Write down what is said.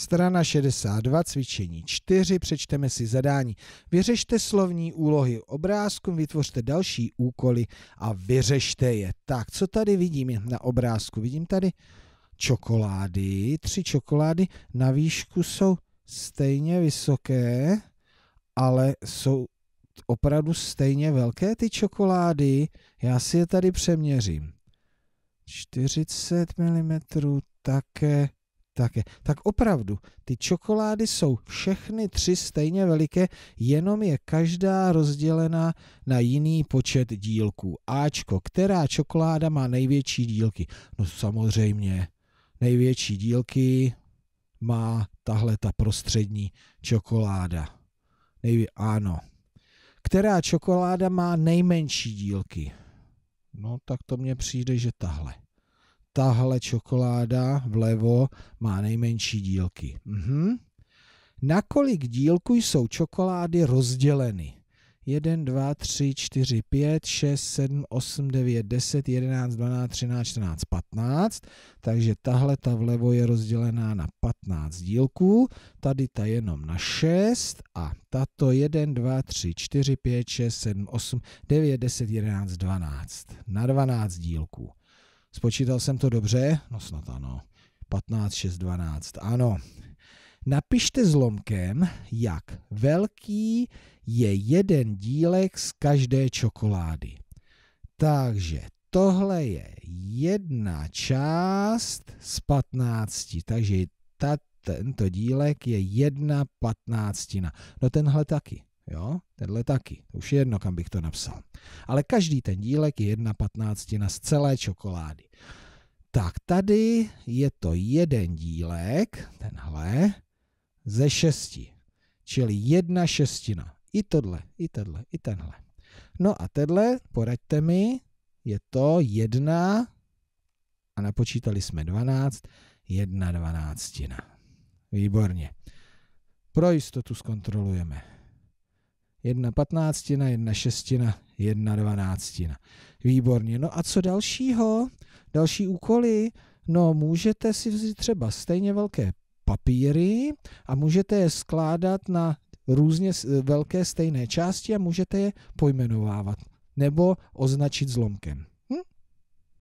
Strana 62, cvičení 4, přečteme si zadání. Vyřešte slovní úlohy obrázkům, vytvořte další úkoly a vyřešte je. Tak, co tady vidím na obrázku? Vidím tady čokolády, tři čokolády, na výšku jsou stejně vysoké, ale jsou opravdu stejně velké ty čokolády. Já si je tady přeměřím. 40 mm také také. Tak opravdu, ty čokolády jsou všechny tři stejně veliké, jenom je každá rozdělena na jiný počet dílků. Ačko, která čokoláda má největší dílky? No samozřejmě, největší dílky má tahle ta prostřední čokoláda. Nejvě- ano. Která čokoláda má nejmenší dílky? No tak to mně přijde, že tahle tahle čokoláda vlevo má nejmenší dílky. Mhm. Nakolik dílků jsou čokolády rozděleny? 1, 2, 3, 4, 5, 6, 7, 8, 9, 10, 11, 12, 13, 14, 15. Takže tahle ta vlevo je rozdělená na 15 dílků, tady ta jenom na 6 a tato 1, 2, 3, 4, 5, 6, 7, 8, 9, 10, 11, 12. Na 12 dílků. Spočítal jsem to dobře? No snad ano. 15, 6, 12. Ano. Napište zlomkem, jak velký je jeden dílek z každé čokolády. Takže tohle je jedna část z 15. Takže ta, tento dílek je jedna patnáctina. No tenhle taky. Jo, tenhle taky. To už je jedno, kam bych to napsal. Ale každý ten dílek je jedna patnáctina z celé čokolády. Tak tady je to jeden dílek, tenhle, ze šesti. Čili jedna šestina. I tohle, i tohle, i tenhle. No a tenhle, poraďte mi, je to jedna, a napočítali jsme 12, jedna dvanáctina. Výborně. Pro jistotu zkontrolujeme jedna patnáctina, jedna šestina, jedna dvanáctina. Výborně. No a co dalšího? Další úkoly? No, můžete si vzít třeba stejně velké papíry a můžete je skládat na různě velké stejné části a můžete je pojmenovávat nebo označit zlomkem.